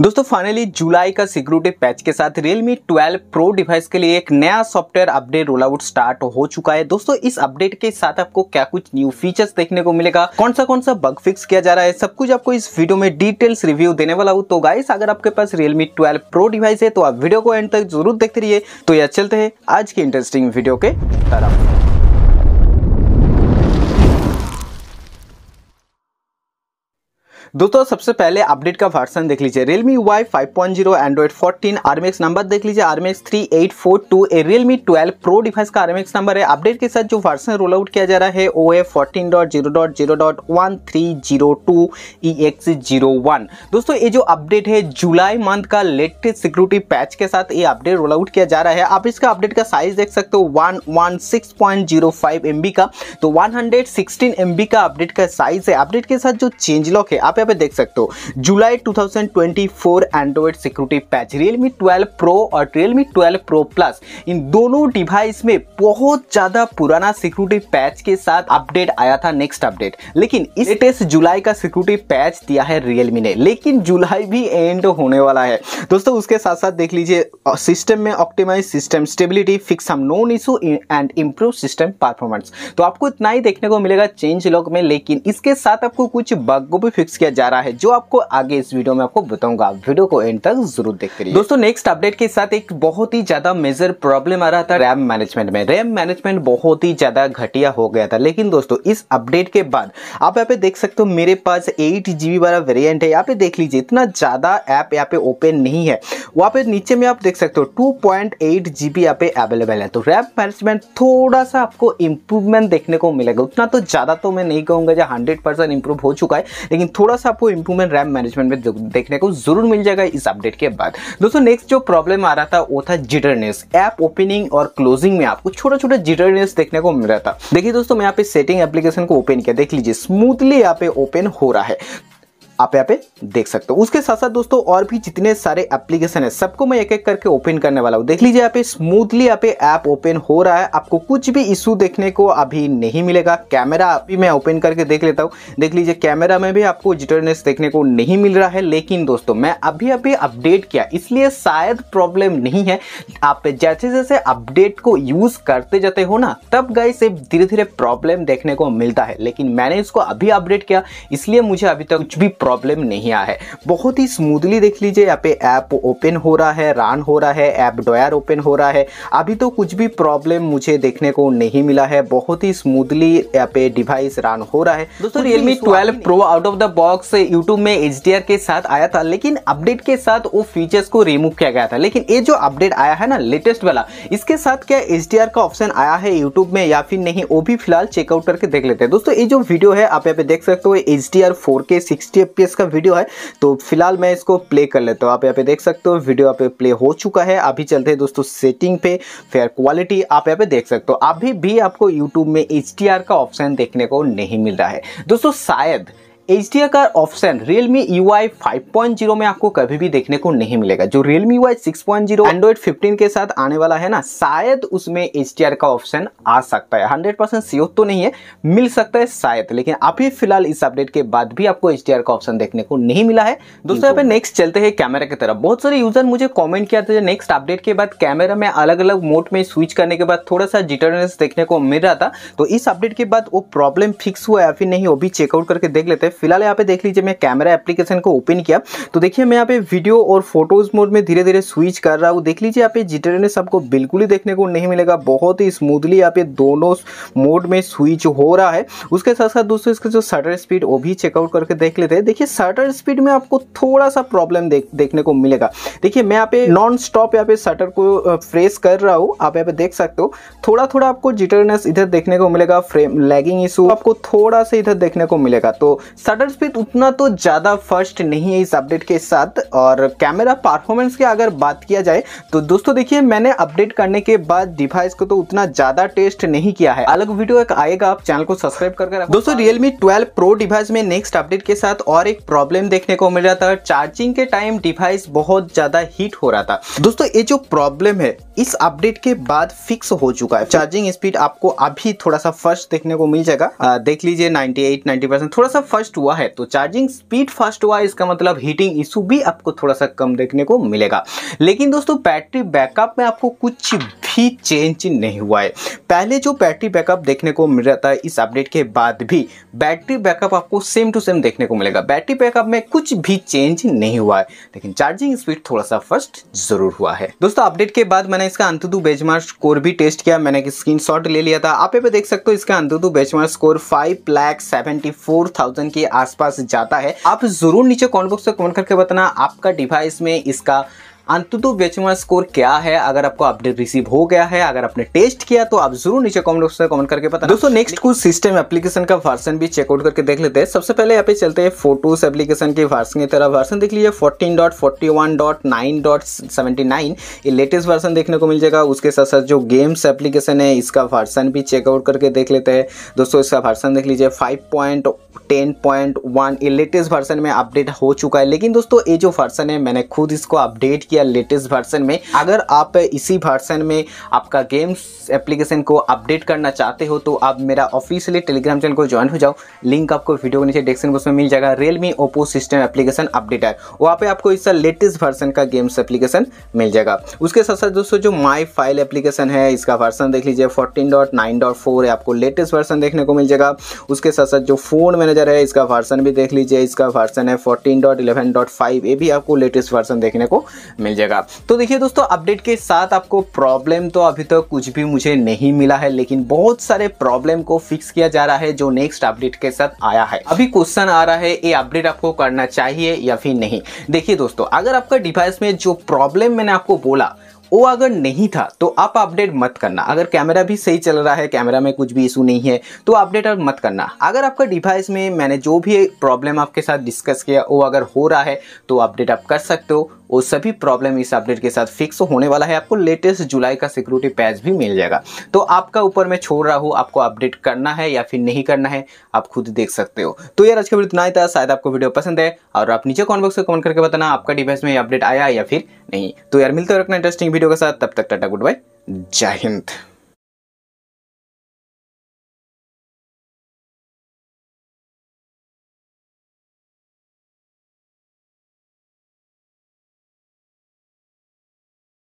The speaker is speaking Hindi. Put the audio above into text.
दोस्तों फाइनली जुलाई का सिक्योरिटी पैच के साथ Realme 12 Pro डिवाइस के लिए एक नया software update roll out start हो चुका है दोस्तों इस अपडेट के साथ आपको क्या कुछ न्यू फीचर्स देखने को मिलेगा कौन सा कौन सा बग फिक्स किया जा रहा है सब कुछ आपको इस वीडियो में डिटेल्स रिव्यू देने वाला हूँ तो गाइस अगर आपके पास Realme 12 Pro डिवाइस है तो आप वीडियो को एंड तक जरूर देखते रहिए तो यह चलते हैं आज की इंटरेस्टिंग वीडियो के तरफ दोस्तों सबसे पहले अपडेट का वर्सन देख लीजिए Realme Y five point zero Android fourteen number देख लीजिए RMX three eight four two A Realme twelve pro device का आरमेक्स नंबर है अपडेट के साथ जो वर्सन रोल आउट किया जा रहा है O A fourteen dot zero dot zero dot one three zero two E X zero one दोस्तों ये जो अपडेट है जुलाई मंथ का लेटेस्ट सिक्योरिटी पैच के साथ ये अपडेट रोल आउट किया जा रहा है आप इसका अपडेट का साइज देख सकते हो one one six point zero five M B का तो one hundred sixteen M B का अपडेट का साइज है अपडेट के साथ जो चेंज लॉक है आप पे आप देख सकते हो जुलाई 2024 Android security patch Realme 12 pro और रियलमी 12 प्रो प्लस इन दोनों डिवाइस में बहुत ज़्यादा पुराना सिक्योरिटी पैच के साथ अपडेट आया था नेक्स्ट अपडेट लेकिन इस जुलाई का सिक्योरिटी पैच दिया है रियलमी ने लेकिन जुलाई भी एंड होने वाला है दोस्तों उसके साथ साथ देख लीजिए सिस्टम में ऑप्टिमाइज सिस्टम स्टेबिलिटी फिक्स हम known issue and improve system performance तो आपको इतना ही देखने को मिलेगा चेंज लॉग में लेकिन इसके साथ आपको कुछ बग को भी फिक्स किया किया जा रहा है जो आपको आगे इस वीडियो में आपको बताऊंगा वीडियो को एंड तक जरूर देखते रहिए दोस्तों नेक्स्ट अपडेट के साथ एक बहुत ही ज्यादा मेजर प्रॉब्लम आ रहा था रैम मैनेजमेंट में रैम मैनेजमेंट बहुत ही ज्यादा घटिया हो गया था लेकिन दोस्तों इस अपडेट के बाद आप यहाँ पे देख सकते हो मेरे पास एट वाला वेरियंट है यहाँ पे देख लीजिए इतना ज़्यादा ऐप यहाँ पे ओपन नहीं है वहाँ पे नीचे में आप देख सकते हो टू पॉइंट एट पे अवेलेबल है तो रैम मैनेजमेंट थोड़ा सा आपको इंप्रूवमेंट देखने को मिलेगा उतना तो ज़्यादा तो मैं नहीं कहूंगा जो हंड्रेड परसेंट इंप्रूव हो चुका है लेकिन थोड़ा थोड़ा सा आपको इंप्रूवमेंट रैम मैनेजमेंट में देखने को जरूर मिल जाएगा इस अपडेट के बाद दोस्तों नेक्स्ट जो प्रॉब्लम आ रहा था वो था जिटरनेस ऐप ओपनिंग और क्लोजिंग में आपको छोटा छोटा जिटरनेस देखने को मिल रहा था देखिए दोस्तों मैं यहाँ पे सेटिंग एप्लीकेशन को ओपन किया देख लीजिए स्मूथली यहाँ पे ओपन हो रहा है आप यहाँ पे देख सकते हो उसके साथ साथ दोस्तों और भी जितने सारे एप्लीकेशन है सबको मैं एक एक करके ओपन करने वाला हूँ देख लीजिए यहाँ पे स्मूथली यहाँ पे ऐप ओपन हो रहा है आपको कुछ भी इशू देखने को अभी नहीं मिलेगा कैमरा अभी मैं ओपन करके देख लेता हूँ देख लीजिए कैमरा में भी आपको जिटरनेस देखने को नहीं मिल रहा है लेकिन दोस्तों मैं अभी अभी अपडेट किया इसलिए शायद प्रॉब्लम नहीं है आप जैसे जैसे अपडेट को यूज करते जाते हो ना तब गए से धीरे धीरे प्रॉब्लम देखने को मिलता है लेकिन मैंने इसको अभी अपडेट किया इसलिए मुझे अभी तक कुछ भी प्रॉब्लम नहीं आया है बहुत ही स्मूथली देख लीजिए यहाँ पे ऐप ओपन हो रहा है रन हो रहा है ऐप डॉयर ओपन हो रहा है अभी तो कुछ भी प्रॉब्लम मुझे देखने को नहीं मिला है बहुत ही स्मूथली यहाँ पे डिवाइस रन हो रहा है दोस्तों Realme twelve pro out of the box YouTube में एच के साथ आया था लेकिन अपडेट के साथ वो फीचर्स को रिमूव किया गया था लेकिन ये जो अपडेट आया है ना लेटेस्ट वाला इसके साथ क्या एच का ऑप्शन आया है यूट्यूब में या फिर नहीं वो भी फिलहाल चेकआउट करके देख लेते हैं दोस्तों ये जो वीडियो है आप यहाँ पे देख सकते हो H D R four K sixty F का वीडियो है तो फिलहाल मैं इसको प्ले कर लेता हूँ आप यहाँ पे देख सकते हो वीडियो यहाँ पे प्ले हो चुका है अभी चलते हैं दोस्तों सेटिंग पे फेयर क्वालिटी आप यहाँ पे देख सकते हो अभी भी आपको यूट्यूब में एच का ऑप्शन देखने को नहीं मिल रहा है दोस्तों शायद एच डी का option Realme U I five में आपको कभी भी देखने को नहीं मिलेगा जो Realme U I six point zero Android fifteen के साथ आने वाला है ना शायद उसमें एच का ऑप्शन आ सकता है हंड्रेड परसेंट सियोर तो नहीं है मिल सकता है शायद लेकिन अभी फिलहाल इस अपडेट के बाद भी आपको एच का ऑप्शन देखने को नहीं मिला है दोस्तों यहाँ पे नेक्स्ट चलते हैं कैमरा की तरफ बहुत सारे यूजर मुझे कॉमेंट किया था नेक्स्ट अपडेट के बाद कैमरा में अलग अलग मोड में स्विच करने के बाद थोड़ा सा जिटरनेस देखने को मिल रहा था तो इस अपडेट के बाद वो प्रॉब्लम फिक्स हुआ या फिर नहीं वो भी चेकआउट करके देख लेते हैं फिलहाल यहाँ पे देख लीजिए मैं कैमरा एप्लीकेशन को ओपन किया तो देखिए मैं यहाँ पे वीडियो और फोटोज़ मोड में धीरे धीरे स्विच कर रहा हूँ देख लीजिए यहाँ पे जिटरनेस आपको बिल्कुल ही देखने को नहीं मिलेगा बहुत ही स्मूथली यहाँ पे दोनों मोड में स्विच हो रहा है उसके साथ साथ दोस्तों इसका जो शटर स्पीड वो भी चेकआउट करके देख लेते हैं देखिए शटर स्पीड में आपको थोड़ा सा प्रॉब्लम देखने को मिलेगा देखिए मैं यहाँ पे नॉन स्टॉप यहाँ पे शटर को फ्रेस कर रहा हूँ आप यहाँ पे देख सकते हो थोड़ा थोड़ा आपको जिटरनेस इधर देखने को मिलेगा फ्रेम लैगिंग इशू आपको थोड़ा सा इधर देखने को मिलेगा तो शटर स्पीड उतना तो ज़्यादा फर्स्ट नहीं है इस अपडेट के साथ और कैमरा परफॉर्मेंस की अगर बात किया जाए तो दोस्तों देखिए मैंने अपडेट करने के बाद डिवाइस को तो उतना ज़्यादा टेस्ट नहीं किया है अलग वीडियो एक आएगा आप चैनल को सब्सक्राइब करके दोस्तों रियलमी ट्वेल्व प्रो डिवाइस में नेक्स्ट अपडेट के साथ और एक प्रॉब्लम देखने को मिल रहा था चार्जिंग के टाइम डिवाइस बहुत ज़्यादा हीट हो रहा था दोस्तों ये जो प्रॉब्लम है इस अपडेट के बाद फिक्स हो चुका है चार्जिंग स्पीड आपको अभी थोड़ा सा फर्स्ट देखने को मिल जाएगा देख लीजिए 98 90 परसेंट थोड़ा सा फर्स्ट हुआ है तो चार्जिंग स्पीड फास्ट हुआ इसका मतलब हीटिंग इशू भी आपको थोड़ा सा कम देखने को मिलेगा लेकिन दोस्तों बैटरी बैकअप में आपको कुछ भी चेंज नहीं हुआ है पहले जो बैटरी बैकअप देखने को मिल रहा था इस अपडेट के बाद भी बैटरी बैकअप आपको सेम टू सेम देखने को मिलेगा बैटरी बैकअप में कुछ भी चेंज नहीं हुआ है लेकिन चार्जिंग स्पीड थोड़ा सा फर्स्ट जरूर हुआ है दोस्तों अपडेट के बाद मैंने इसका अंतु बेंचमार्क स्कोर भी टेस्ट किया मैंने स्क्रीन ले लिया था आप देख सकते हो इसका AnTuTu benchmark score five lakh seventy four thousand के आसपास जाता है आप जरूर नीचे कॉमेंट बॉक्स में कमेंट करके बताना आपका डिवाइस में इसका अंतु बेचमा स्कोर क्या है अगर आपको अपडेट रिसीव हो गया है अगर आपने टेस्ट किया तो आप जरूर नीचे कमेंट बॉक्स में कमेंट करके पता दोस्तों नेक्स्ट कुछ सिस्टम एप्लीकेशन का वर्सन भी चेकआउट करके देख लेते हैं सबसे पहले यहाँ पे चलते हैं फोटोज एप्लीकेशन की वर्सन की तरह वर्सन देख लीजिए fourteen dot forty one dot nine dot seventy nine ये लेटेस्ट वर्सन देखने को मिल जाएगा उसके साथ साथ जो गेम्स एप्लीकेशन है इसका वर्सन भी चेकआउट करके देख लेते हैं दोस्तों इसका वर्सन देख लीजिए five point ten point one ये लेटेस्ट वर्सन में अपडेट हो चुका है लेकिन दोस्तों ये जो वर्सन है मैंने खुद इसको अपडेट किया किया लेटेस्ट वर्सन में अगर आप इसी वर्सन में आपका गेम्स एप्लीकेशन को अपडेट करना चाहते हो तो आप मेरा ऑफिशियली टेलीग्राम चैनल को ज्वाइन हो जाओ लिंक आपको वीडियो के नीचे डिस्क्रिप्शन बॉक्स में मिल जाएगा Realme Oppo system application update है वहाँ पर आपको इसका लेटेस्ट वर्सन का गेम्स एप्लीकेशन मिल जाएगा उसके साथ साथ दोस्तों जो माई फाइल एप्लीकेशन है इसका वर्सन देख लीजिए फोर्टीन है आपको लेटेस्ट वर्सन देखने को मिल जाएगा उसके साथ साथ जो फोन मैनेजर है इसका वर्सन भी देख लीजिए इसका वर्सन है फोर्टीन ये भी आपको लेटेस्ट वर्सन देखने को मिल मिल जाएगा तो देखिए दोस्तों अपडेट के साथ आपको प्रॉब्लम तो अभी तक तो कुछ भी मुझे नहीं मिला है लेकिन बहुत सारे प्रॉब्लम को फिक्स किया जा रहा है जो नेक्स्ट अपडेट के साथ आया है अभी क्वेश्चन आ रहा है ये अपडेट आपको करना चाहिए या फिर नहीं देखिए दोस्तों अगर आपका डिवाइस में जो प्रॉब्लम मैंने आपको बोला वो अगर नहीं था तो आप अपडेट मत करना अगर कैमरा भी सही चल रहा है कैमरा में कुछ भी इशू नहीं है तो अपडेट और मत करना अगर आपका डिवाइस में मैंने जो भी प्रॉब्लम आपके साथ डिस्कस किया वो अगर हो रहा है तो अपडेट आप कर सकते हो वो सभी प्रॉब्लम इस अपडेट के साथ फिक्स होने वाला है आपको लेटेस्ट जुलाई का सिक्योरिटी पैच भी मिल जाएगा तो आपका ऊपर मैं छोड़ रहा हूँ आपको अपडेट करना है या फिर नहीं करना है आप खुद देख सकते हो तो यार आज का वीडियो इतना ही था शायद आपको वीडियो पसंद है और आप नीचे कॉमेंट बॉक्स में कमेंट करके बताना आपका डिवाइस में अपडेट आया या फिर नहीं तो यार मिलते हो रखना इंटरेस्टिंग वीडियो के साथ तब तक टाटा गुड बाय जय हिंद